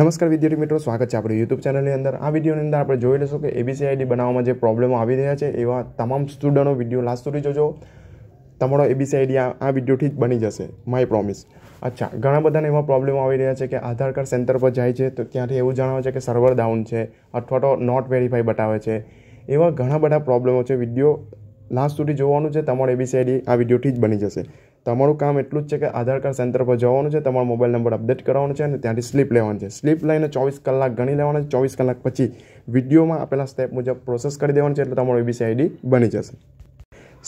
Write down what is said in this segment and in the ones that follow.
નમસ્કાર વિદ્યાર્થી મિત્રો સ્વાગત છે આપણી યુટ્યુબ ચેનલની અંદર આ વિડીયોની અંદર આપણે જોઈ લેશું કે એબીસીઆઈડી બનાવવામાં જે પ્રોબ્લેમો આવી રહ્યા છે એવા તમામ સ્ટુડન્ટો વિડીયો લાસ્ટ સુધી જોજો તમારો એબીસીઆઈડી આ વિડીયોથી જ બની જશે માય પ્રોમિસ અચ્છા ઘણા બધાને એવા પ્રોબ્લેમો આવી રહ્યા છે કે આધાર કાર્ડ સેન્ટર પર જાય છે તો ત્યાંથી એવું જણાવે છે કે સર્વર ડાઉન છે અથવા તો નોટ વેરીફાઈ બતાવે છે એવા ઘણા બધા પ્રોબ્લેમો છે વિડીયો લાસ્ટ સુધી જોવાનું છે તમારો એબીસીઆઈડી આ વિડીયોથી જ બની જશે તમારું કામ એટલું જ છે કે આધાર કાર્ડ સેન્ટર પર જવાનું છે તમારો મોબાઈલ નંબર અપડેટ કરવાનો છે અને ત્યાંથી સ્લીપ લેવાની છે સ્લીપ લઈને ચોવીસ કલાક ગણી લેવાના છે ચોવીસ કલાક પછી વિડીયોમાં આપેલા સ્ટેપ મુજબ પ્રોસેસ કરી દેવાનું છે એટલે તમારો એબીસીઆઈડી બની જશે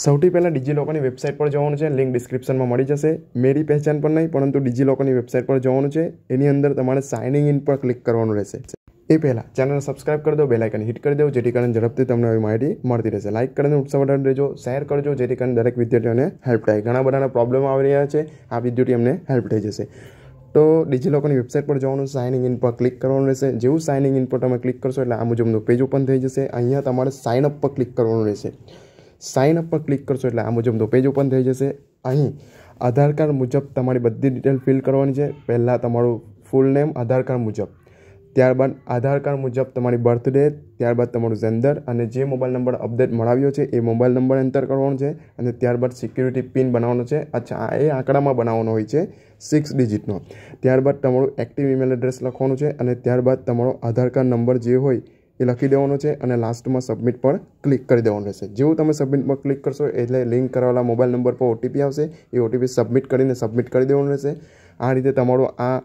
સૌથી પહેલાં ડિજીલોકરની વેબસાઇટ પર જવાનું છે લિંક ડિસ્ક્રિપ્શનમાં મળી જશે મેરી પહેચાન પણ નહીં પરંતુ ડિજીલોકરની વેબસાઇટ પર જવાનું છે એની અંદર તમારે સાઇનિંગ ઇન પર ક્લિક કરવાનું રહેશે એ પહેલાં ચેનલ સબસ્ક્રાઇબ કરી દો બેલાઇકન હિટ કરી દો જેથી કરીને ઝડપથી તમને આવી માહિતી મળતી રહેશે લાઇક કરીને ઉત્સાહ દેજો શેર કરજો જેથી કરીને દરેક વિદ્યાર્થીઓને હેલ્પ થાય ઘણા બધાના પ્રોબ્લેમ આવી રહ્યા છે આ વિદ્યાર્થી અમને હેલ્પ થઈ જશે તો ડિજીલોકરની વેબસાઇટ પર જવાનું સાઇનિંગ ઇન પર ક્લિક કરવાનું રહેશે જેવું સાઇનિંગ ઇન પર તમે ક્લિક કરશો એટલે આ મુજબનું પેજ ઓપન થઈ જશે અહીંયા તમારે સાઇન અપ પર ક્લિક કરવાનું રહેશે સાઇન અપ પર ક્લિક કરશો એટલે આ મુજબનું પેજ ઓપન થઈ જશે અહીં આધાર કાર્ડ મુજબ તમારી બધી ડિટેલ ફિલ કરવાની છે પહેલાં તમારું ફૂલ નેમ આધાર કાર્ડ મુજબ ત્યારબાદ આધાર કાર્ડ મુજબ તમારી બર્થ બર્થડે ત્યારબાદ તમારું જેન્ડર અને જે મોબાઈલ નંબર અપડેટ મળાવ્યો છે એ મોબાઈલ નંબર એન્ટર કરવાનો છે અને ત્યારબાદ સિક્યુરિટી પિન બનાવવાનો છે અચ્છા આ એ આંકડામાં બનાવવાનો હોય છે સિક્સ ડિજિટનો ત્યારબાદ તમારું એક્ટિવ ઈમેલ એડ્રેસ લખવાનું છે અને ત્યારબાદ તમારો આધાર કાર્ડ નંબર જે હોય એ લખી દેવાનો છે અને લાસ્ટમાં સબમિટ પર ક્લિક કરી દેવાનું રહેશે જેવું તમે સબમિટ પર ક્લિક કરશો એટલે લિંક કરાવેલા મોબાઈલ નંબર પર ઓટીપી આવશે એ ઓટીપી સબમિટ કરીને સબમિટ કરી દેવાનું રહેશે આ રીતે તમારો આ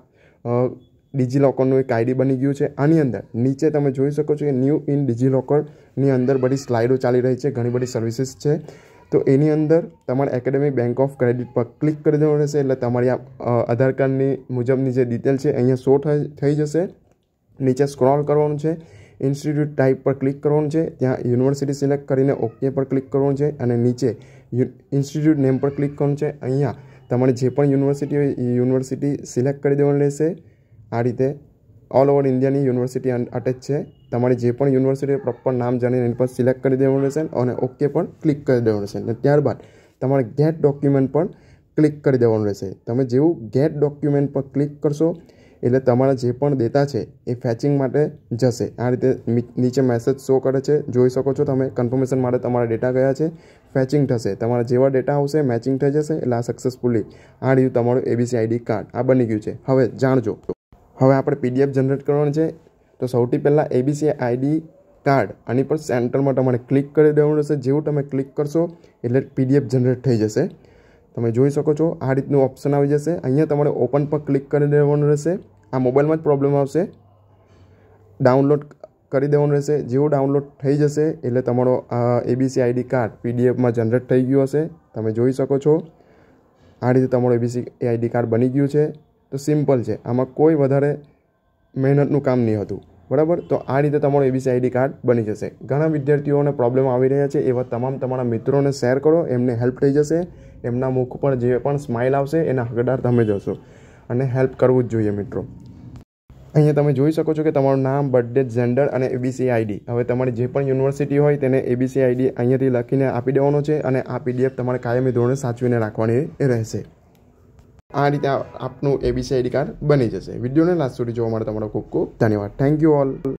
ડિજિલોકરનું એક આઈડી બની ગયું છે આની અંદર નીચે તમે જોઈ શકો છો કે ન્યૂ ઇન ડિજીલોકરની અંદર બધી સ્લાઇડો ચાલી રહી છે ઘણી બધી સર્વિસીસ છે તો એની અંદર તમારે એકેડેમિક બેંક ઓફ ક્રેડિટ પર ક્લિક કરી દેવાનું રહેશે એટલે તમારી આ આધાર કાર્ડની મુજબની જે ડિટેલ છે અહીંયા શો થઈ જશે નીચે સ્ક્રોલ કરવાનું છે ઇન્સ્ટિટ્યૂટ ટાઈપ પર ક્લિક કરવાનું છે ત્યાં યુનિવર્સિટી સિલેક્ટ કરીને ઓકે પર ક્લિક કરવાનું છે અને નીચે ઇન્સ્ટિટ્યૂટ નેમ પર ક્લિક કરવાનું છે અહીંયા તમારે જે પણ યુનિવર્સિટી હોય એ યુનિવર્સિટી સિલેક્ટ કરી દેવાની રહેશે આ રીતે ઓલ ઓવર ઇન્ડિયાની યુનિવર્સિટી અટેચ છે તમારી જે પણ યુનિવર્સિટી પ્રોપર નામ જાણીને એની પર સિલેક્ટ કરી દેવાનું રહેશે અને ઓકે પણ ક્લિક કરી દેવાનું રહેશે અને ત્યારબાદ તમારે ગેટ ડોક્યુમેન્ટ પણ ક્લિક કરી દેવાનું રહેશે તમે જેવું ગેટ ડોક્યુમેન્ટ પર ક્લિક કરશો એટલે તમારા જે પણ ડેટા છે એ ફેચિંગ માટે જશે આ રીતે નીચે મેસેજ શો કરે છે જોઈ શકો છો તમે કન્ફર્મેશન માટે તમારા ડેટા ગયા છે ફેચિંગ થશે તમારા જેવા ડેટા આવશે મેચિંગ થઈ જશે એટલે આ સક્સેસફુલી આ રહ્યું તમારું એબીસી આઈડી કાર્ડ આ બની ગયું છે હવે જાણજો હવે આપણે પીડીએફ જનરેટ કરવાનું છે તો સૌથી પહેલાં એબીસી આઈડી કાર્ડ આની પર સેન્ટરમાં તમારે ક્લિક કરી દેવાનું રહેશે જેવું તમે ક્લિક કરશો એટલે પીડીએફ જનરેટ થઈ જશે તમે જોઈ શકો છો આ રીતનું ઓપ્શન આવી જશે અહીંયા તમારે ઓપન પર ક્લિક કરી દેવાનું રહેશે આ મોબાઈલમાં જ પ્રોબ્લેમ આવશે ડાઉનલોડ કરી દેવાનું રહેશે જેવું ડાઉનલોડ થઈ જશે એટલે તમારો એબીસી આઈડી કાર્ડ પીડીએફમાં જનરેટ થઈ ગયું હશે તમે જોઈ શકો છો આ રીતે તમારો એબીસી એ આઈડી કાર્ડ બની ગયું છે તો સિમ્પલ છે આમાં કોઈ વધારે મહેનતનું કામ નહીં હતું બરાબર તો આ રીતે તમારું એબીસી આઈડી કાર્ડ બની જશે ઘણા વિદ્યાર્થીઓને પ્રોબ્લેમ આવી રહ્યા છે એવા તમામ તમારા મિત્રોને શેર કરો એમને હેલ્પ થઈ જશે એમના મુખ પર જે પણ સ્માઇલ આવશે એના હકદાર તમે જશો અને હેલ્પ કરવું જ જોઈએ મિત્રો અહીંયા તમે જોઈ શકો છો કે તમારું નામ બર્થડે જેન્ડર અને એબીસી આઈડી હવે તમારી જે પણ યુનિવર્સિટી હોય તેને એબીસી આઈડી અહીંયાથી લખીને આપી દેવાનો છે અને આ પીડીએફ તમારે કાયમી ધોરણે સાચવીને રાખવાની રહેશે આ રીતે આપનું એબીસીઆઈડી કાર્ડ બની જશે વિડીયોને લાસ્ટ સુધી જોવા માટે તમારો ખૂબ ખૂબ ધન્યવાદ થેન્ક યુ ઓલ